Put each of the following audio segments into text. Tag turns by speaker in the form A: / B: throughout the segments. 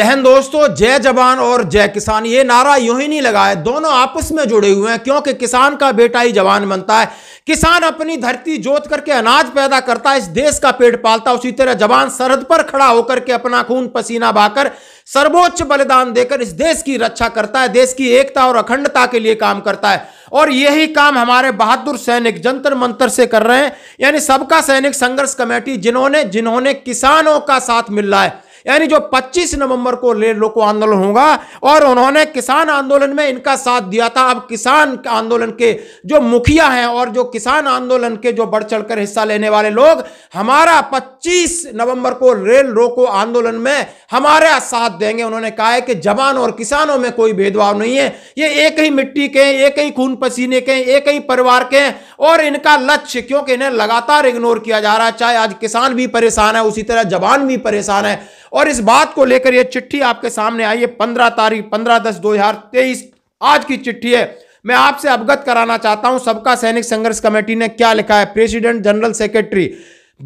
A: तहन दोस्तों जय जवान और जय किसान ये नारा यूं ही नहीं लगाए दोनों आपस में जुड़े हुए हैं क्योंकि किसान का बेटा ही जवान बनता है किसान अपनी धरती जोत करके अनाज पैदा करता है इस देश का पेट पालता उसी तरह जवान सरहद पर खड़ा होकर के अपना खून पसीना बहाकर सर्वोच्च बलिदान देकर इस देश की रक्षा करता है देश की एकता और अखंडता के लिए काम करता है और यही काम हमारे बहादुर सैनिक जंतर मंत्र से कर रहे हैं यानी सबका सैनिक संघर्ष कमेटी जिन्होंने जिन्होंने किसानों का साथ मिल रहा है यानी जो 25 नवंबर को ले लोको आंदोलन होगा और उन्होंने किसान आंदोलन में इनका साथ दिया था अब किसान आंदोलन के जो मुखिया हैं और जो किसान आंदोलन के जो बढ़ चढ़कर हिस्सा लेने वाले लोग हमारा 25 नवंबर को रेल रोको आंदोलन में हमारा साथ देंगे उन्होंने कहा है कि जवान और किसानों में कोई भेदभाव नहीं है ये एक ही मिट्टी के एक ही खून पसीने के एक ही परिवार के और इनका लक्ष्य क्योंकि इन्हें लगातार इग्नोर किया जा रहा है चाहे आज किसान भी परेशान है उसी तरह जवान भी परेशान है और इस बात को लेकर यह चिट्ठी आपके सामने आई है पंद्रह तारीख पंद्रह दस दो हजार तेईस आज की चिट्ठी है मैं आपसे अवगत कराना चाहता हूं सबका सैनिक संघर्ष कमेटी ने क्या लिखा है प्रेसिडेंट जनरल सेक्रेटरी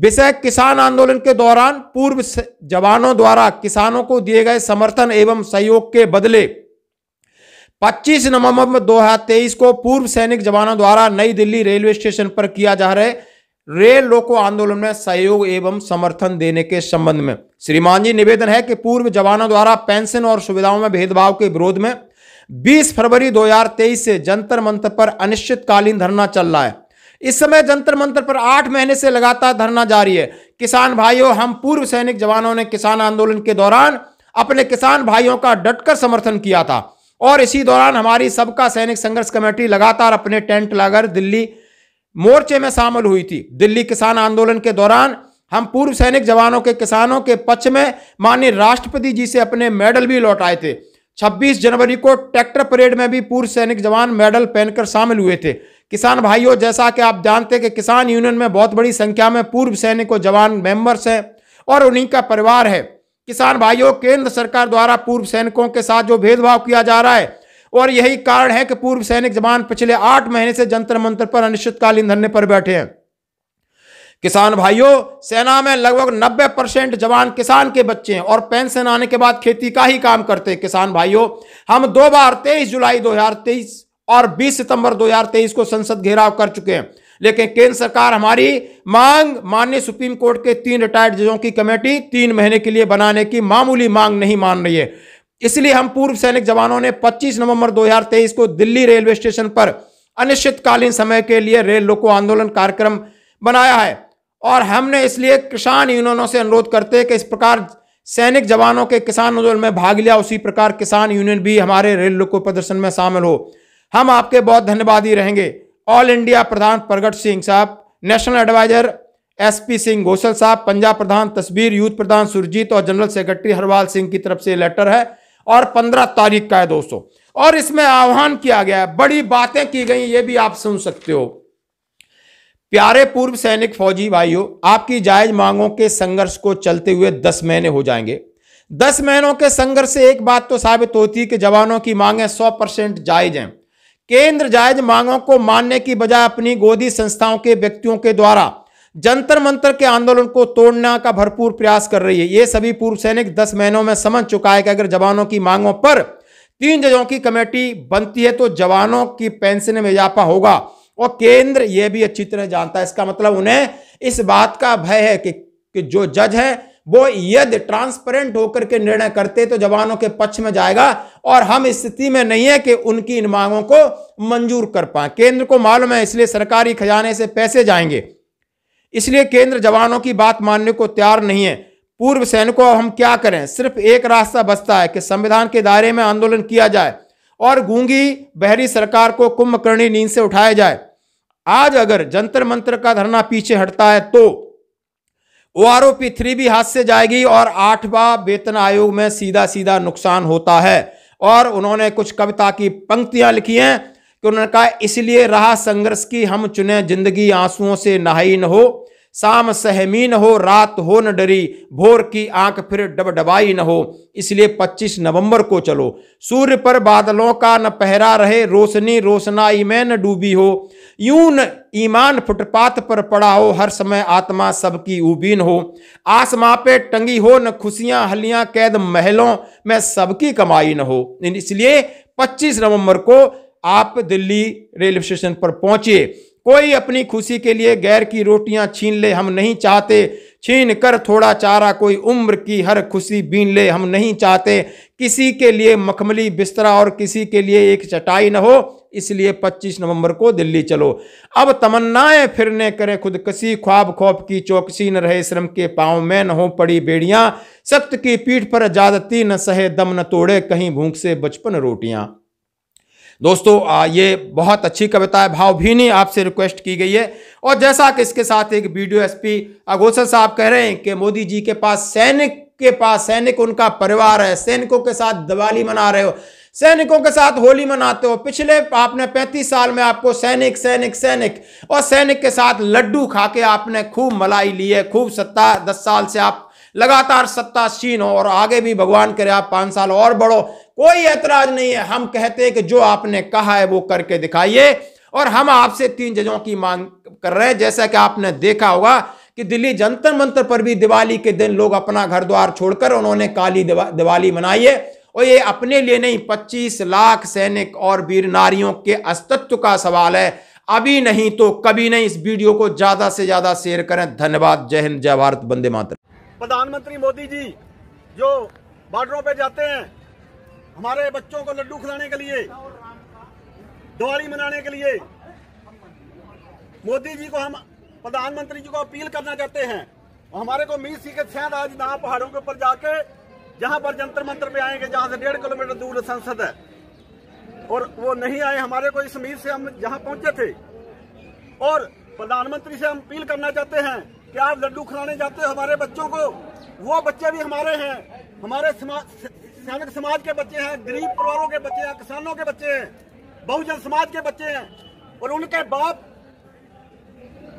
A: विषय किसान आंदोलन के दौरान पूर्व जवानों द्वारा किसानों को दिए गए समर्थन एवं सहयोग के बदले 25 नवंबर 2023 को पूर्व सैनिक जवानों द्वारा नई दिल्ली रेलवे स्टेशन पर किया जा रहे रेल रोको आंदोलन में सहयोग एवं समर्थन देने के संबंध में श्रीमान जी निवेदन है कि पूर्व जवानों द्वारा पेंशन और सुविधाओं में भेदभाव के विरोध में 20 फरवरी 2023 से जंतर मंत्र पर अनिश्चितकालीन धरना चल रहा है इस समय जंतर मंत्र पर आठ महीने से लगातार धरना जारी है किसान भाइयों हम पूर्व सैनिक जवानों ने किसान आंदोलन के दौरान अपने किसान भाइयों का डटकर समर्थन किया था और इसी दौरान हमारी सबका सैनिक संघर्ष कमेटी लगातार अपने टेंट लाकर दिल्ली मोर्चे में शामिल हुई थी दिल्ली किसान आंदोलन के दौरान हम पूर्व सैनिक जवानों के किसानों के पक्ष में माननीय राष्ट्रपति जी से अपने मेडल भी लौटाए थे 26 जनवरी को ट्रैक्टर परेड में भी पूर्व सैनिक जवान मेडल पहनकर शामिल हुए थे किसान भाइयों जैसा कि आप जानते कि किसान यूनियन में बहुत बड़ी संख्या में पूर्व सैनिक और जवान मेंबर्स हैं और उन्हीं का परिवार है किसान भाइयों केंद्र सरकार द्वारा पूर्व सैनिकों के साथ जो भेदभाव किया जा रहा है और यही कारण है कि पूर्व सैनिक जवान पिछले आठ महीने से जंतर मंत्र पर अनिश्चितकालीन धरने पर बैठे हैं किसान भाइयों सेना में लगभग 90 परसेंट जवान किसान के बच्चे हैं और पेंशन आने के बाद खेती का ही काम करते हैं किसान भाइयों हम दो बार 23 जुलाई 2023 और 20 सितंबर 2023 को संसद घेराव कर चुके हैं लेकिन केंद्र सरकार हमारी मांग माननीय सुप्रीम कोर्ट के तीन रिटायर्ड जजों की कमेटी तीन महीने के लिए बनाने की मामूली मांग नहीं मान रही है इसलिए हम पूर्व सैनिक जवानों ने 25 नवंबर 2023 को दिल्ली रेलवे स्टेशन पर अनिश्चितकालीन समय के लिए रेल लोको आंदोलन कार्यक्रम बनाया है और हमने इसलिए किसान यूनियनों से अनुरोध करते हैं कि इस प्रकार सैनिक जवानों के किसान आंदोलन में भाग लिया उसी प्रकार किसान यूनियन भी हमारे रेल लोको प्रदर्शन में शामिल हो हम आपके बहुत धन्यवादी रहेंगे ऑल इंडिया प्रधान प्रगट सिंह साहब national adviser SP Singh Ghoshal साहब पंजाब प्रधान तस्वीर यूथ प्रधान सुरजीत और जनरल सेक्रेटरी हरवाल सिंह की तरफ से लेटर है और पंद्रह तारीख का है दोस्तों और इसमें आह्वान किया गया है बड़ी बातें की गई ये भी आप सुन सकते हो प्यारे पूर्व सैनिक फौजी भाइयों आपकी जायज मांगों के संघर्ष को चलते हुए दस महीने हो जाएंगे दस महीनों के संघर्ष से एक बात तो साबित होती है कि जवानों की मांगें सौ परसेंट जायज हैं केंद्र जायज मांगों को मानने की बजाय अपनी गोदी संस्थाओं के व्यक्तियों के द्वारा जंतर मंतर के आंदोलन को तोड़ने का भरपूर प्रयास कर रही है ये सभी पूर्व सैनिक दस महीनों में समझ चुका है कि अगर जवानों की मांगों पर तीन जजों की कमेटी बनती है तो जवानों की पेंशन में इजाफा होगा और केंद्र यह भी अच्छी तरह जानता है इसका मतलब उन्हें इस बात का भय है कि, कि जो जज हैं वो यदि ट्रांसपेरेंट होकर के निर्णय करते तो जवानों के पक्ष में जाएगा और हम स्थिति में नहीं है कि उनकी इन मांगों को मंजूर कर पाए केंद्र को मालूम है इसलिए सरकारी खजाने से पैसे जाएंगे इसलिए केंद्र जवानों की बात मानने को तैयार नहीं है पूर्व सैनिकों हम क्या करें सिर्फ एक रास्ता बचता है कि संविधान के दायरे में आंदोलन किया जाए और गूंगी बहरी सरकार को कुंभकर्णी नींद से उठाया जाए आज अगर जंतर मंत्र का धरना पीछे हटता है तो O R O P three भी हाथ से जाएगी और आठवां वेतन आयोग में सीधा सीधा नुकसान होता है और उन्होंने कुछ कविता की पंक्तियां लिखी हैं कि उन्होंने कहा इसलिए रहा संघर्ष की हम चुने जिंदगी आंसुओं से नहाई न हो शाम सहमी न हो रात हो न डरी भोर की आंख फिर डबडबाई न हो इसलिए 25 नवंबर को चलो सूर्य पर बादलों का न पहरा रहे रोशनी रोशनाई में न डूबी हो यूं न ईमान फुटपाथ पर पड़ा हो हर समय आत्मा सबकी उबीन हो आसमां पे टंगी हो न खुशियां हलियां कैद महलों में सबकी कमाई न हो इसलिए 25 नवंबर को आप दिल्ली रेलवे स्टेशन पर पहुंचिए कोई अपनी खुशी के लिए गैर की रोटियां छीन ले हम नहीं चाहते छीन कर थोड़ा चारा कोई उम्र की हर खुशी बीन ले हम नहीं चाहते किसी के लिए मखमली बिस्तरा और किसी के लिए एक चटाई न हो इसलिए 25 नवंबर को दिल्ली चलो अब तमन्नाएं फिरने करें खुदकशी ख्वाब खौफ की चौकसी न रहे श्रम के पाँव में न हो पड़ी बेड़ियां सख्त की पीठ पर जादती न सहे दम न तोड़े कहीं भूख से बचपन रोटियां दोस्तों आ, ये बहुत अच्छी कविता है भावभीनी आपसे रिक्वेस्ट की गई है और जैसा कि इसके साथ एक वीडियो एसपी अघोषल साहब कह रहे हैं कि मोदी जी के पास सैनिक के पास सैनिक उनका परिवार है सैनिकों के साथ दिवाली मना रहे हो सैनिकों के साथ होली मनाते हो पिछले आपने 35 साल में आपको सैनिक सैनिक सैनिक और सैनिक के साथ लड्डू खा के आपने खूब मलाई ली है खूब सत्ता दस साल से आप लगातार सत्तासीन हो और आगे भी भगवान करे आप पांच साल और बढ़ो कोई ऐतराज नहीं है हम कहते हैं कि जो आपने कहा है वो करके दिखाइए और हम आपसे तीन जजों की मांग कर रहे हैं जैसा कि आपने देखा होगा कि दिल्ली जंतर मंत्र पर भी दिवाली के दिन लोग अपना घर द्वार छोड़कर उन्होंने काली दिवा, दिवाली मनाई है और ये अपने लिए नहीं 25 लाख सैनिक और वीर नारियों के अस्तित्व का सवाल है अभी नहीं तो कभी नहीं इस वीडियो को ज्यादा से ज्यादा शेयर करें धन्यवाद जय हिंद जय भारत बंदे मातरम
B: प्रधानमंत्री मोदी जी जो बॉर्डरों पे जाते हैं हमारे बच्चों को लड्डू खिलाने के लिए दिवाली मनाने के लिए मोदी जी को हम प्रधानमंत्री जी को अपील करना चाहते हैं हमारे को उम्मीद सी के छह आज ना पहाड़ों के ऊपर जाके जहां पर जंतर मंत्र पे आएंगे जहां से डेढ़ किलोमीटर दूर संसद है और वो नहीं आए हमारे को इस उम्मीद से हम जहां पहुंचे थे और प्रधानमंत्री से हम अपील करना चाहते हैं आप लड्डू खिलाने जाते हो हमारे बच्चों को वो बच्चे भी हमारे हैं हमारे सैनिक समाज के बच्चे हैं गरीब परिवारों के बच्चे हैं किसानों के बच्चे हैं बहुजन समाज के बच्चे हैं और उनके बाप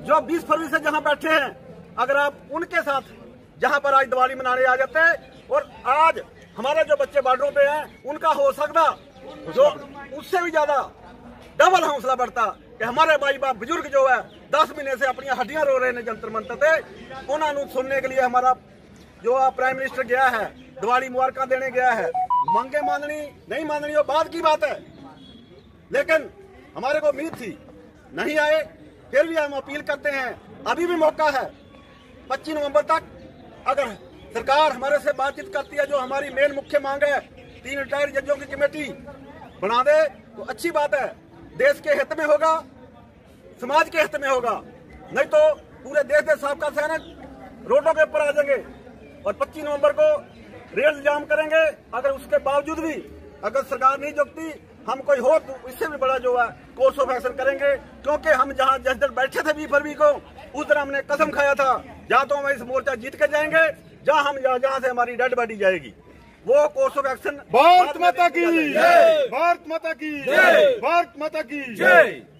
B: जो 20 फरवरी से जहां बैठे हैं अगर आप उनके साथ जहां पर आज दिवाली मनाने आ जाते हैं और आज हमारे जो बच्चे बॉर्डरों पे हैं उनका हो सकता जो उससे भी ज्यादा डबल हौसला बढ़ता कि हमारे भाई बाप बुजुर्ग जो है दस महीने से अपनी हड्डियां रो रहे हैं जंतर मंत्र से उन्होंने सुनने के लिए हमारा जो प्राइम मिनिस्टर गया है दिवाली मुबारक देने गया है मांगे माननी नहीं माननी वो बाद की बात है लेकिन हमारे को उम्मीद थी नहीं आए फिर भी हम अपील करते हैं अभी भी मौका है 25 नवंबर तक अगर सरकार हमारे से बातचीत करती है जो हमारी मेन मुख्य मांग है तीन रिटायर्ड जजों की कमेटी बना दे तो अच्छी बात है देश के हित में होगा समाज के हित में होगा नहीं तो पूरे देश के सबका सैनिक रोडों के ऊपर आ जाएंगे और 25 नवंबर को रेल जाम करेंगे अगर उसके बावजूद भी अगर सरकार नहीं जुटती हम कोई हो तो इससे भी बड़ा जो है कोर्स ऑफ एक्शन करेंगे क्योंकि हम जहाँ जिस दिन बैठे थे बीस फरवरी को उस दिन हमने कसम खाया था या तो हम इस मोर्चा जीत के जाएंगे या हम जहाँ से हमारी डेड बॉडी जाएगी वो कोर्स ऑफ एक्शन भारत माता की भारत माता की भारत माता की जय